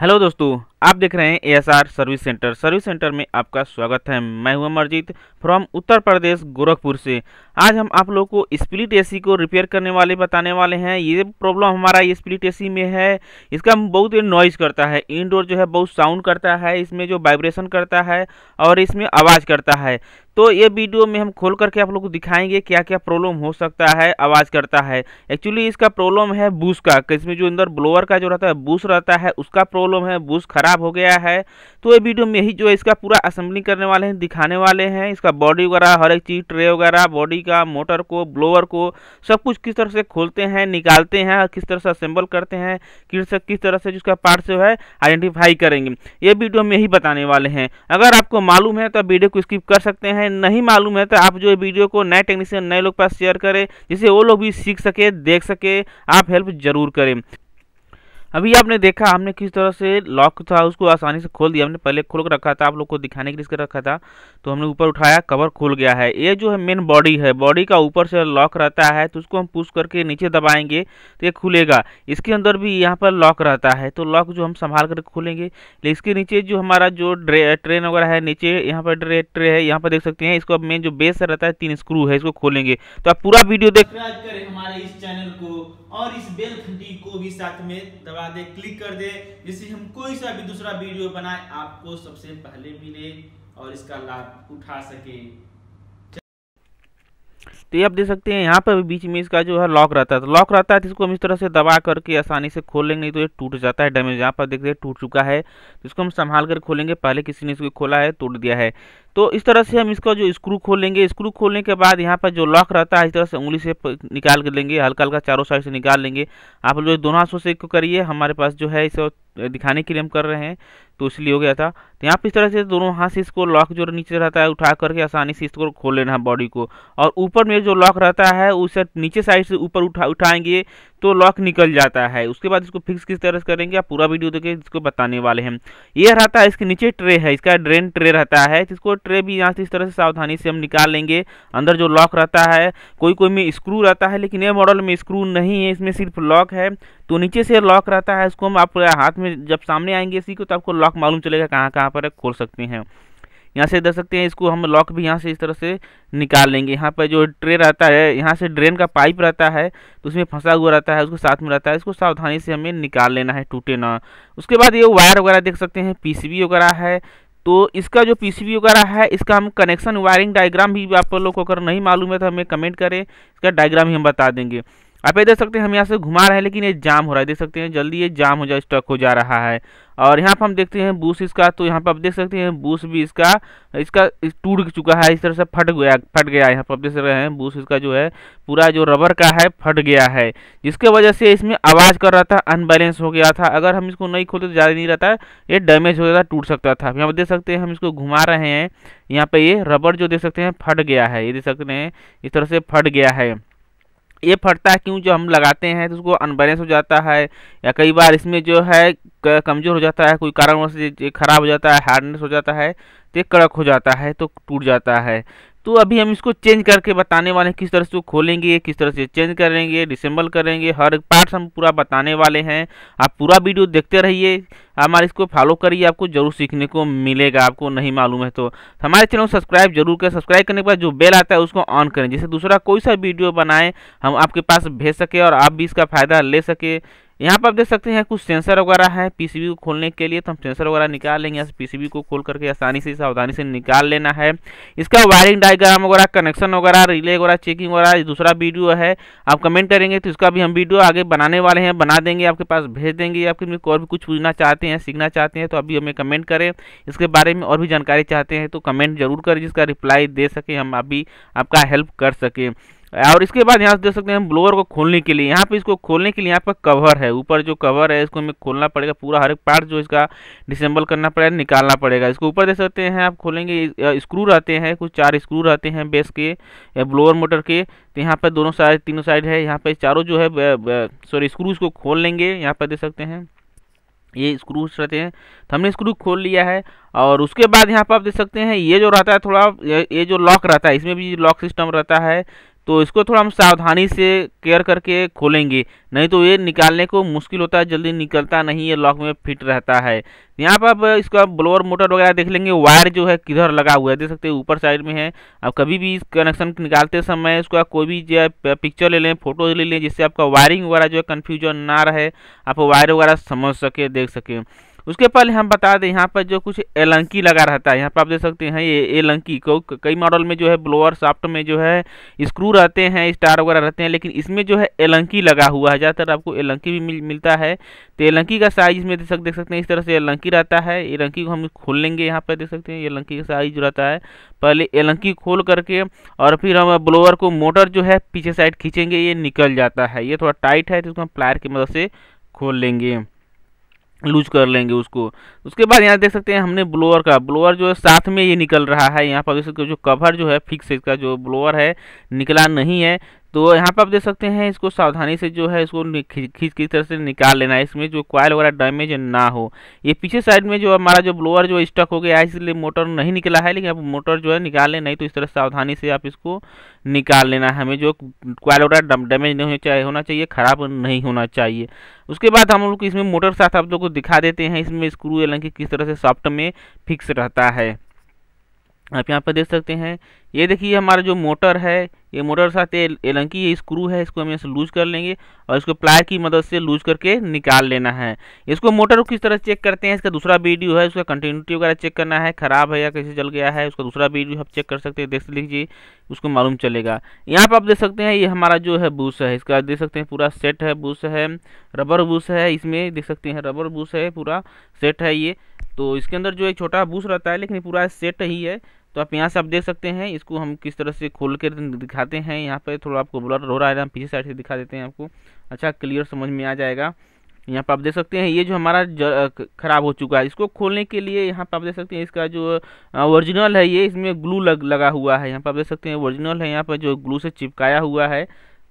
hello दोस्तों आप देख रहे हैं ASR service centre service centre में आपका स्वागत है मैं हूं अमरजीत फ्रॉम उत्तर प्रदेश गोरखपुर से आज हम आप लोग को स्प्लिट एसी को रिपेयर करने वाले बताने वाले हैं ये प्रॉब्लम हमारा स्प्लिट एसी में है इसका बहुत ही नॉइज़ करता है इनडोर जो है बहुत साउंड करता है इसमें जो वाइब्रेशन करता है और इसमें आवाज़ करता है तो ये वीडियो में हम खोल करके आप लोग को दिखाएंगे क्या क्या प्रॉब्लम हो सकता है आवाज़ करता है एक्चुअली इसका प्रॉब्लम है बूस का इसमें जो अंदर ब्लोअर का जो रहता है बूस रहता है उसका प्रॉब्लम है बूस खराब ख़राब हो गया है तो ये वीडियो में यही जो है इसका पूरा असेंबलिंग करने वाले हैं दिखाने वाले हैं इसका बॉडी वगैरह हर एक चीज़ ट्रे वगैरह बॉडी का मोटर को ब्लोअर को सब कुछ किस तरह से खोलते हैं निकालते हैं और किस तरह से असेंबल करते हैं किस किस तरह से जिसका पार्ट जो है आइडेंटिफाई करेंगे ये वीडियो में यही बताने वाले हैं अगर आपको मालूम है तो वीडियो को स्किप कर सकते हैं नहीं मालूम है तो आप जो वीडियो को नए टेक्नीशियन नए लोग पास शेयर करें जिससे वो लोग भी सीख सके देख सके आप हेल्प जरूर करें अभी आपने देखा हमने किस तरह से लॉक था उसको आसानी से खोल दिया हमने पहले खोल कर रखा था आप लोग को दिखाने के लिए रखा था तो हमने ऊपर उठाया कवर खुल गया है ये जो है मेन बॉडी है बॉडी का ऊपर से लॉक रहता है तो उसको हम पुश करके नीचे दबाएंगे तो ये खुलेगा इसके अंदर भी यहाँ पर लॉक रहता है तो लॉक जो हम संभाल कर खोलेंगे इसके नीचे जो हमारा जो ट्रेन वगैरह है नीचे यहाँ पर ट्रे ट्रे है यहाँ पर देख सकते हैं इसको मेन जो बेस रहता है तीन स्क्रू है इसको खोलेंगे तो आप पूरा वीडियो देख हमारे इस चैनल को और इस बेल घंटी को भी साथ में दबा दे क्लिक कर दे जिससे हम कोई सा भी दूसरा वीडियो बनाए आपको सबसे पहले मिले और इसका लाभ उठा सके तो ये आप देख सकते हैं यहाँ पर बीच में इसका जो है लॉक रहता है तो लॉक रहता है तो इसको हम इस तरह से दबा करके आसानी से खोल लेंगे नहीं तो ये टूट जाता है डैमेज यहाँ पर देखते हैं टूट चुका है तो इसको हम संभाल कर खोलेंगे पहले किसी ने इसको खोला है तोड़ दिया है तो इस तरह से हम इसका जो स्क्रू खोलेंगे स्क्रू खोलने के बाद यहाँ पर जो लॉक रहता है इस तरह से उंगली से निकाल कर लेंगे हल्का हल्का चारों साइड से निकाल लेंगे आप लोग दोनों हाथों से करिए हमारे पास जो है इसे दिखाने के लिए हम कर रहे हैं तो इसलिए हो गया था तो यहाँ पर इस तरह से दोनों हाथ से इसको लॉक जो नीचे रहता है उठा करके आसानी से इसको खोल लेना बॉडी को और ऊपर में जो लॉक रहता है उसे नीचे साइड से ऊपर उठा उठाएंगे तो लॉक निकल जाता है उसके बाद इसको फिक्स किस तरह से करेंगे आप पूरा वीडियो देखिए इसको बताने वाले हैं ये रहता है इसके नीचे ट्रे है इसका ड्रेन ट्रे रहता है जिसको ट्रे भी यहाँ से इस तरह से सावधानी से हम निकाल लेंगे अंदर जो लॉक रहता है कोई कोई में स्क्रू रहता है लेकिन ये मॉडल में स्क्रू नहीं है इसमें सिर्फ लॉक है तो नीचे से लॉक रहता है इसको हम आप हाथ में जब सामने आएंगे इसी को तो आपको लॉक मालूम चलेगा कहाँ कहाँ पर खोल सकते हैं यहाँ से देख सकते हैं इसको हम लॉक भी यहाँ से इस तरह से निकाल लेंगे यहाँ पर जो ट्रे रहता है यहाँ से ड्रेन का पाइप रहता है तो उसमें फंसा हुआ रहता है उसको साथ में रहता है इसको सावधानी से हमें निकाल लेना है टूटे ना उसके बाद ये वायर वगैरह देख सकते हैं पी वगैरह है तो इसका जो पी वगैरह है इसका हम कनेक्शन वायरिंग डायग्राम भी आप लोग को अगर नहीं मालूम है तो हमें कमेंट करें इसका डायग्राम ही हम बता देंगे आप ये देख सकते हैं हम यहाँ से घुमा रहे हैं लेकिन ये जाम हो रहा है देख सकते हैं जल्दी ये जाम हो जाए स्टक हो जा रहा है और यहाँ पर हम देखते हैं बूस इसका तो यहाँ पर आप देख सकते हैं बूस भी इसका इसका टूट चुका है इस तरह से फट गया फट गया यहाँ पर आप देख सकते हैं बूस इसका जो है पूरा जो रबर का है फट गया है जिसके वजह से इसमें आवाज़ कर रहा था अनबैलेंस हो गया था अगर हम इसको नहीं खोलते तो ज़्यादा नहीं रहता ये डैमेज हो जाता टूट सकता था यहाँ पर देख सकते हैं हम इसको घुमा रहे हैं यहाँ पर ये रबर जो देख सकते हैं फट गया है ये देख सकते हैं इस तरह से फट गया है ये फटता है क्यों जो हम लगाते हैं तो उसको अनबैलेंस हो जाता है या कई बार इसमें जो है कमज़ोर हो जाता है कोई कारणवश ख़राब हो जाता है हार्डनेस हो जाता है तो कड़क हो जाता है तो टूट जाता है तो अभी हम इसको चेंज करके बताने वाले हैं किस तरह से वो खोलेंगे किस तरह से चेंज करेंगे डिसेंबल करेंगे हर पार्ट हम पूरा बताने वाले हैं आप पूरा वीडियो देखते रहिए हमारे इसको फॉलो करिए आपको जरूर सीखने को मिलेगा आपको नहीं मालूम है तो हमारे चैनल को सब्सक्राइब जरूर करें सब्सक्राइब करने के बाद जो बेल आता है उसको ऑन करें जिससे दूसरा कोई सा वीडियो बनाए हम आपके पास भेज सके और आप भी इसका फ़ायदा ले सके यहाँ पर आप देख सकते हैं कुछ सेंसर वगैरह है पीसीबी को खोलने के लिए तो हम सेंसर वगैरह निकाल लेंगे यहाँ पीसीबी को खोल करके आसानी से सावधानी से निकाल लेना है इसका वायरिंग डायग्राम वगैरह कनेक्शन वगैरह रिले वगैरह चेकिंग वगैरह दूसरा वीडियो है आप कमेंट करेंगे तो इसका भी हम वीडियो आगे बनाने वाले हैं बना देंगे आपके पास भेज देंगे आपके और भी कुछ पूछना चाहते हैं सीखना चाहते हैं तो अभी हमें कमेंट करें इसके बारे में और भी जानकारी चाहते हैं तो कमेंट जरूर करें जिसका रिप्लाई दे सकें हम अभी आपका हेल्प कर सकें और इसके बाद यहाँ से देख सकते हैं हम ब्लोअर को खोलने के लिए यहाँ पे इसको खोलने के लिए यहाँ पर कवर है ऊपर जो कवर है इसको हमें खोलना पड़ेगा पूरा हर एक पार्ट जो इसका डिसेंबल करना पड़ेगा निकालना पड़ेगा इसको ऊपर देख सकते हैं आप खोलेंगे स्क्रू रहते हैं कुछ चार स्क्रू रहते हैं बेस के ब्लोअर मोटर के तो यहाँ पर दोनों साइड तीनों साइड है यहाँ पर चारों जो है सॉरी स्क्रू इसको खोल लेंगे यहाँ पर देख सकते हैं ये स्क्रूज रहते हैं तो हमने स्क्रू खोल लिया है और उसके बाद यहाँ पर आप देख सकते हैं ये जो रहता है थोड़ा ये जो लॉक रहता है इसमें भी लॉक सिस्टम रहता है तो इसको थोड़ा हम सावधानी से केयर करके खोलेंगे नहीं तो ये निकालने को मुश्किल होता है जल्दी निकलता नहीं है लॉक में फिट रहता है यहाँ पर आप इसका ब्लोअर मोटर वगैरह देख लेंगे वायर जो है किधर लगा हुआ है देख सकते हैं ऊपर साइड में है अब कभी भी इस कनेक्शन निकालते समय इसका कोई भी जो है पिक्चर ले लें फोटो ले लें जिससे आपका वायरिंग वगैरह जो है कन्फ्यूजन ना रहे आप वायर वगैरह समझ सके देख सकें उसके पहले हम बता दें यहाँ पर जो कुछ एलंकी लगा रहता है यहाँ पर आप देख सकते हैं ये एलंकी को कई मॉडल में जो है ब्लोअर साफ्ट में जो है स्क्रू रहते हैं स्टार वगैरह रहते हैं लेकिन इसमें जो है एलंकी लगा हुआ है ज़्यादातर आपको एलंकी भी मिल, मिलता है तो एलंकी का साइज में देख सकते हैं इस तरह से एलंकी रहता है एलंकी को हम खोल लेंगे यहाँ पर देख सकते हैं एलंकी का साइज रहता है पहले एलंकी खोल करके और फिर हम ब्लोअर को मोटर जो है पीछे साइड खींचेंगे ये निकल जाता है ये थोड़ा टाइट है तो उसको हम प्लायर की मदद से खोल लेंगे लूज कर लेंगे उसको उसके बाद यहाँ देख सकते हैं हमने ब्लोअर का ब्लोअर जो है साथ में ये निकल रहा है यहाँ पर देख सकते हो जो कवर जो है फिक्स इसका जो ब्लोअर है निकला नहीं है तो यहाँ पर आप देख सकते हैं इसको सावधानी से जो है इसको खींच किस तरह से निकाल लेना है इसमें जो कॉयल वगैरह डैमेज ना हो ये पीछे साइड में जो हमारा जो ब्लोअर जो स्टक हो गया है इसलिए मोटर नहीं निकला है लेकिन आप मोटर जो है निकाल लें नहीं तो इस तरह सावधानी से आप इसको निकाल लेना है हमें जो कॉयल वगैरह डैमेज नहीं होना चाहिए होना चाहिए ख़राब नहीं होना चाहिए उसके बाद हम लोग इसमें मोटर साथ आप लोग को दिखा देते हैं इसमें स्क्रू एलन की किस तरह से सॉफ्ट में फिक्स रहता है आप यहाँ पर देख सकते हैं ये देखिए हमारा जो मोटर है ये मोटर साथ एलंकी ये स्क्रू है इसको हम से लूज कर लेंगे और इसको प्लायर की मदद से लूज करके निकाल लेना है इसको मोटर को किस तरह चेक करते हैं इसका दूसरा वीडियो है उसका कंटिन्यूटी वगैरह चेक करना है ख़राब है या कैसे जल गया है उसका दूसरा वीडियो आप चेक कर सकते हैं देख लीजिए उसको मालूम चलेगा यहाँ पर आप देख सकते हैं ये हमारा जो है बूस है इसका देख सकते हैं पूरा सेट है बूस है रबर बूस है इसमें देख सकते हैं रबर बूस है पूरा सेट है ये तो इसके अंदर जो एक छोटा बूस रहता है लेकिन पूरा सेट ही है तो आप यहाँ से आप देख सकते हैं इसको हम किस तरह से खोल कर दिखाते हैं यहाँ पर थोड़ा आपको ब्लर हो रहा है हम पीछे साइड से दिखा देते हैं आपको अच्छा क्लियर समझ में आ जाएगा यहाँ पर आप देख सकते हैं ये जो हमारा ख़राब हो चुका है इसको खोलने के लिए यहाँ पर आप देख सकते हैं इसका जो ओरिजिनल है ये इसमें ग्लू लग लगा हुआ है यहाँ पर आप देख सकते हैं ओरिजिनल है यहाँ पर जो ग्लू से चिपकाया हुआ है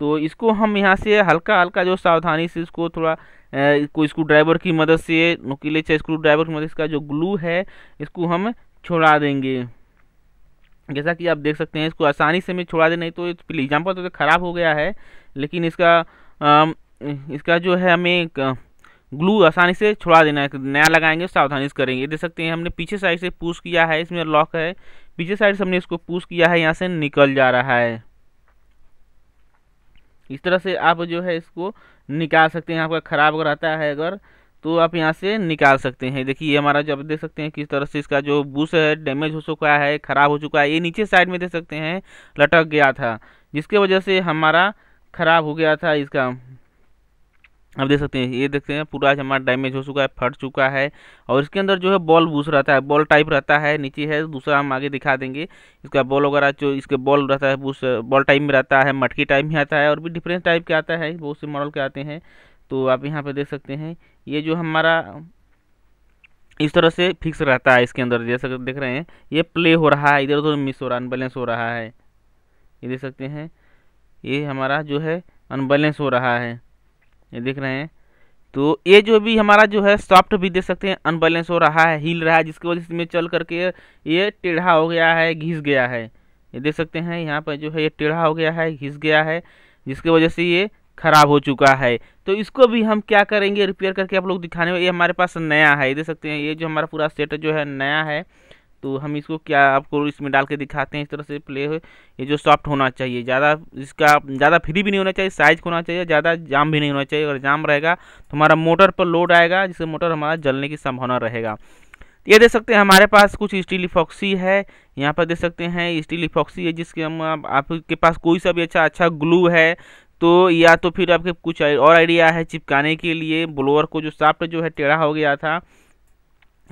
तो इसको हम यहाँ से हल्का हल्का जो सावधानी से इसको थोड़ा कोई स्क्रू ड्राइवर की मदद से नुकीले चाहे स्क्रू ड्राइवर की मदद से इसका जो ग्लू है इसको हम छोड़ा देंगे जैसा कि आप देख सकते हैं इसको आसानी से मैं छोड़ा दे नहीं तो एग्जाम्पल तो, ख़राब हो गया है लेकिन इसका इसका जो है हमें ग्लू आसानी से छोड़ा देना है नया लगाएंगे सावधानी से करेंगे देख सकते हैं हमने पीछे साइड से पुश किया है इसमें लॉक है पीछे साइड से हमने इसको पुश किया है यहाँ से निकल जा रहा है इस तरह से आप जो है इसको निकाल सकते हैं आपका ख़राब रहता है अगर तो आप यहाँ से निकाल सकते हैं देखिए ये हमारा जो आप देख सकते हैं किस तरह से इसका जो बूस है डैमेज हो चुका है ख़राब हो चुका है ये नीचे साइड में देख सकते हैं लटक गया था जिसके वजह से हमारा ख़राब हो गया था इसका आप देख सकते हैं ये देखते हैं पूरा हमारा डैमेज हो चुका है फट चुका है और इसके अंदर जो है बॉल घुस रहता है बॉल टाइप रहता है नीचे है दूसरा हम आगे दिखा देंगे इसका बॉल वगैरह जो इसके बॉल रहता है बूस बॉल टाइप में रहता है मटकी टाइप में आता है और भी डिफरेंट टाइप के आता है बहुत से मॉडल के आते हैं तो आप यहाँ पर देख सकते हैं ये जो हमारा इस तरह से फिक्स रहता है इसके अंदर जैसा देख रहे हैं ये प्ले हो रहा है इधर उधर मिस हो रहा है अनबैलेंस हो रहा है ये देख सकते हैं ये हमारा जो है अनबैलेंस हो रहा है ये देख रहे हैं तो ये जो भी हमारा जो है सॉफ्ट भी देख सकते हैं अनबैलेंस हो रहा है हिल रहा है जिसकी वजह से इसमें चल करके ये टेढ़ा हो गया है घिस गया है ये देख सकते हैं यहाँ पर जो है ये टेढ़ा हो गया है घिस गया है जिसकी वजह से ये ख़राब हो चुका है तो इसको भी हम क्या करेंगे रिपेयर करके आप लोग दिखाने में ये हमारे पास नया है ये देख सकते हैं ये जो हमारा पूरा सेट जो है नया है तो हम इसको क्या आपको इसमें डाल के दिखाते हैं इस तरह से प्ले हो ये जो सॉफ्ट होना चाहिए ज़्यादा इसका ज़्यादा फ्री भी नहीं होना चाहिए साइज होना चाहिए ज़्यादा जाम भी नहीं होना चाहिए अगर जाम रहेगा तो हमारा मोटर पर लोड आएगा जिससे मोटर हमारा जलने की संभावना रहेगा ये देख सकते हैं हमारे पास कुछ स्टील इफॉक्सी है यहाँ पर देख सकते हैं स्टील इफॉक्सी है जिसके हम आपके पास कोई सा भी अच्छा अच्छा ग्लू है तो या तो फिर आपके कुछ और आइडिया है चिपकाने के लिए ब्लोअर को जो साफ्ट जो है टेढ़ा हो गया था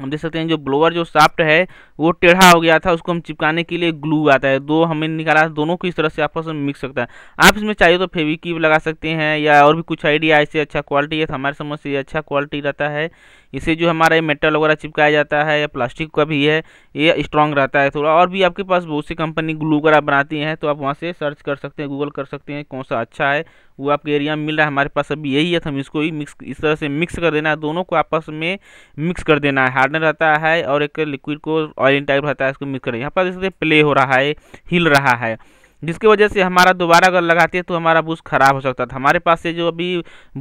हम देख सकते हैं जो ब्लोअर जो साफ्ट है वो टेढ़ा हो गया था उसको हम चिपकाने के लिए ग्लू आता है दो हमें निकाला दोनों को इस तरह से आपस में मिक्स सकता है आप इसमें चाहिए तो फेविकीव लगा सकते हैं या और भी कुछ आइडिया इससे अच्छा क्वालिटी है तो हमारे समझ से अच्छा क्वालिटी रहता है इसे जो हमारा ये मेटल वगैरह चिपकाया जाता है या प्लास्टिक का भी है ये स्ट्रांग रहता है थोड़ा और भी आपके पास बहुत सी कंपनी ग्लू वगैरह बनाती हैं तो आप वहाँ से सर्च कर सकते हैं गूगल कर सकते हैं कौन सा अच्छा है वो आपके एरिया में मिल रहा है हमारे पास अभी यही है तो हम इसको ही मिक्स इस तरह से मिक्स कर देना है दोनों को आपस में मिक्स कर देना है हार्डनर रहता है और एक लिक्विड को ऑरेंज टाइप रहता है इसको मिक्स करें यहाँ पर देख सकते हैं प्ले हो रहा है हिल रहा है जिसकी वजह से हमारा दोबारा अगर लगाते हैं तो हमारा बूस खराब हो सकता था हमारे पास से जो अभी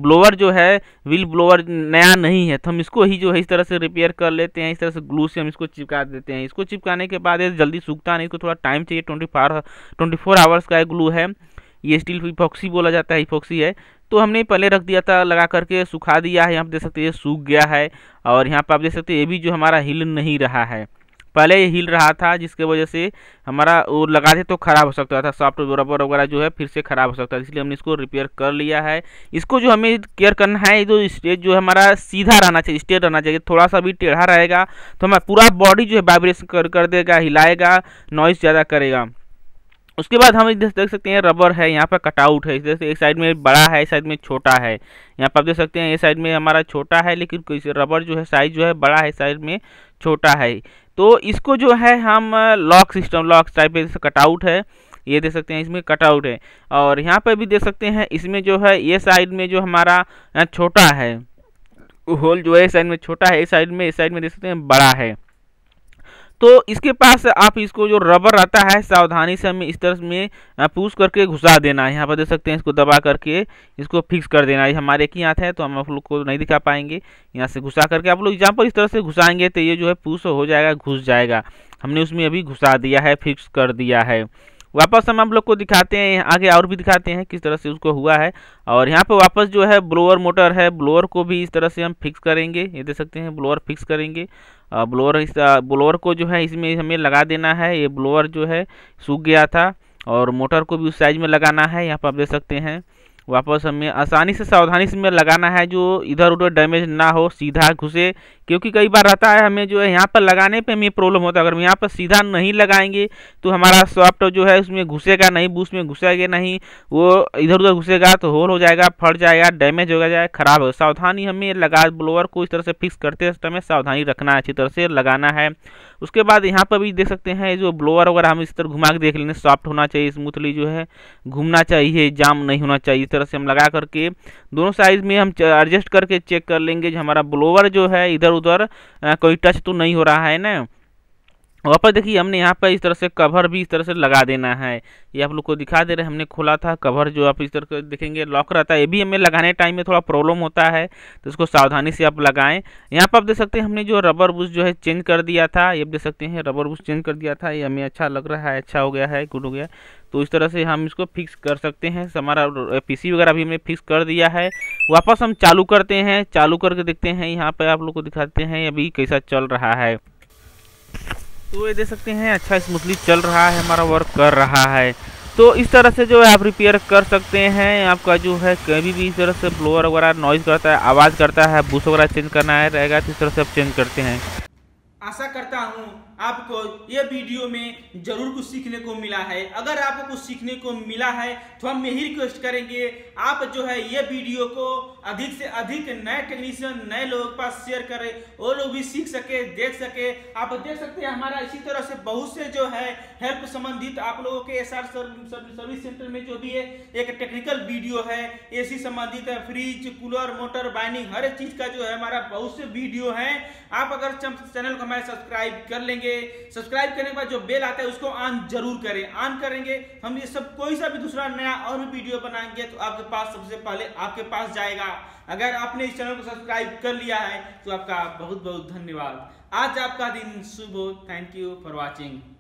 ब्लोअर जो है व्हील ब्लोअर नया नहीं है तो हम इसको ही जो है इस तरह से रिपेयर कर लेते हैं इस तरह से ग्लू से हम इसको चिपका देते हैं इसको चिपकाने के बाद ये जल्दी सूखता नहीं इसको थोड़ा टाइम चाहिए twenty four twenty four hours का ग्लू है ये स्टील इफॉक्सी बोला जाता है इफॉक्सी है तो हमने पहले रख दिया था लगा करके सुखा दिया है यहाँ पर देख सकते हैं सूख गया है और यहाँ पर आप देख सकते हैं ये भी जो हमारा हिल नहीं रहा है पहले ये हिल रहा था जिसके वजह से हमारा वो लगा तो ख़राब हो सकता था सॉफ्ट रबर वगैरह जो है फिर से ख़राब हो सकता है इसलिए हमने इसको रिपेयर कर लिया है इसको जो हमें केयर करना है जो स्टेज जो है हमारा सीधा रहना चाहिए स्टेट रहना चाहिए थोड़ा सा भी टेढ़ा रहेगा तो हमारा पूरा बॉडी जो है वाइब्रेशन कर कर देगा हिलाएगा नॉइस ज़्यादा करेगा उसके बाद हम इधर देख सकते हैं रबर है यहाँ पर कटआउट है इधर से एक साइड में बड़ा है एक साइड में छोटा है यहाँ पर आप देख सकते हैं ये साइड में हमारा छोटा है लेकिन रबर जो है साइज जो है बड़ा है साइड में छोटा है तो इसको जो है हम लॉक सिस्टम लॉक टाइप जैसे कटआउट है ये देख सकते हैं इसमें कटआउट है और यहाँ पर भी देख सकते हैं इसमें जो है ये साइड में जो हमारा छोटा है होल जो है साइड में छोटा है इस साइड में इस साइड में देख सकते हैं बड़ा है तो इसके पास आप इसको जो रबर रहता है सावधानी से हमें इस तरह में पूछ करके घुसा देना है यहाँ पर देख सकते हैं इसको दबा करके इसको फिक्स कर देना है हमारे एक ही हाथ है तो हम आप लोग को नहीं दिखा पाएंगे यहाँ से घुसा करके आप लोग एग्जाम्पल इस तरह से घुसाएंगे तो ये जो है पूछ हो जाएगा घुस जाएगा हमने उसमें अभी घुसा दिया है फिक्स कर दिया है वापस हम आप लोग को दिखाते हैं आगे और भी दिखाते हैं किस तरह से उसको हुआ है और यहाँ पर वापस जो है ब्लोअर मोटर है ब्लोअर को भी इस तरह से हम फिक्स करेंगे ये देख सकते हैं ब्लोअर फिक्स करेंगे ब्लोअर इस ब्लोअर को जो है इसमें हमें लगा देना है ये ब्लोअर जो है सूख गया था और मोटर को भी उस साइज में लगाना है यहाँ पर आप देख सकते हैं वापस हमें आसानी से सावधानी से हमें लगाना है जो इधर उधर डैमेज ना हो सीधा घुसे क्योंकि कई बार रहता है हमें जो है यहाँ पर लगाने पे हमें प्रॉब्लम होता है अगर हम यहाँ पर सीधा नहीं लगाएंगे तो हमारा सॉफ्ट जो है उसमें घुसेगा नहीं बूस में घुसेगा नहीं वो इधर उधर घुसेगा तो होल हो जाएगा फट जाएगा डैमेज हो जाएगा खराब हो सावधानी हमें लगा ब्लोअर को इस तरह से फिक्स करते समय सावधानी रखना है अच्छी तरह से लगाना है उसके बाद यहाँ पर भी देख सकते हैं जो ब्लोअर वगैरह हम इस तरह घुमा के देख लेंगे सॉफ्ट होना चाहिए स्मूथली जो है घूमना चाहिए जाम नहीं होना चाहिए तरह से हम लगा करके दोनों साइज में हम एडजस्ट करके चेक कर लेंगे हमारा ब्लोवर जो है इधर उधर कोई टच तो नहीं हो रहा है ना वापस देखिए हमने यहाँ पर इस तरह से कवर भी इस तरह से लगा देना है ये आप लोग को दिखा दे रहे हमने खोला था कवर जो आप इस तरह से देखेंगे लॉक रहता है ये भी हमें लगाने टाइम में थोड़ा प्रॉब्लम होता है तो इसको सावधानी से आप लगाएं यहाँ पर आप देख सकते हैं हमने जो रबर बुश जो है चेंज कर दिया था ये देख सकते हैं रबर बुश चेंज कर दिया था ये हमें अच्छा लग रहा है अच्छा हो गया है गुड हो गया तो इस तरह से हम इसको फिक्स कर सकते हैं हमारा पी वगैरह भी हमने फिक्स कर दिया है वापस हम चालू करते हैं चालू करके देखते हैं यहाँ पर आप लोग को दिखाते हैं अभी कैसा चल रहा है तो ये देख सकते हैं अच्छा स्मूथली चल रहा है हमारा वर्क कर रहा है तो इस तरह से जो है आप रिपेयर कर सकते हैं आपका जो है कभी भी इस तरह से ब्लोअर वगैरह नॉइज़ करता है आवाज़ करता है बूस वगैरह चेंज करना है रहेगा तो इस तरह से आप चेंज करते हैं आशा करता हूँ आपको ये वीडियो में जरूर कुछ सीखने को मिला है अगर आपको कुछ सीखने को मिला है तो हम यही रिक्वेस्ट करेंगे आप जो है ये वीडियो को अधिक से अधिक नए टेक्नीशियन नए लोगों के पास शेयर करें वो लोग भी सीख सके देख सके आप देख सकते हैं हमारा इसी तरह से बहुत से जो है हेल्प संबंधित आप लोगों के एस सर्विस सेंटर में जो भी है एक टेक्निकल वीडियो है ए संबंधित है फ्रिज कूलर मोटर बाइनिंग हर एक चीज का जो है हमारा बहुत से वीडियो है आप अगर चैनल को हमारे सब्सक्राइब कर लेंगे करेंगे सब्सक्राइब करने के बाद जो बेल आता है उसको ऑन जरूर करें ऑन करेंगे हम ये सब कोई सा भी दूसरा नया और भी वीडियो बनाएंगे तो आपके पास सबसे पहले आपके पास जाएगा अगर आपने इस चैनल को सब्सक्राइब कर लिया है तो आपका बहुत बहुत धन्यवाद आज आपका दिन शुभ हो थैंक यू फॉर वॉचिंग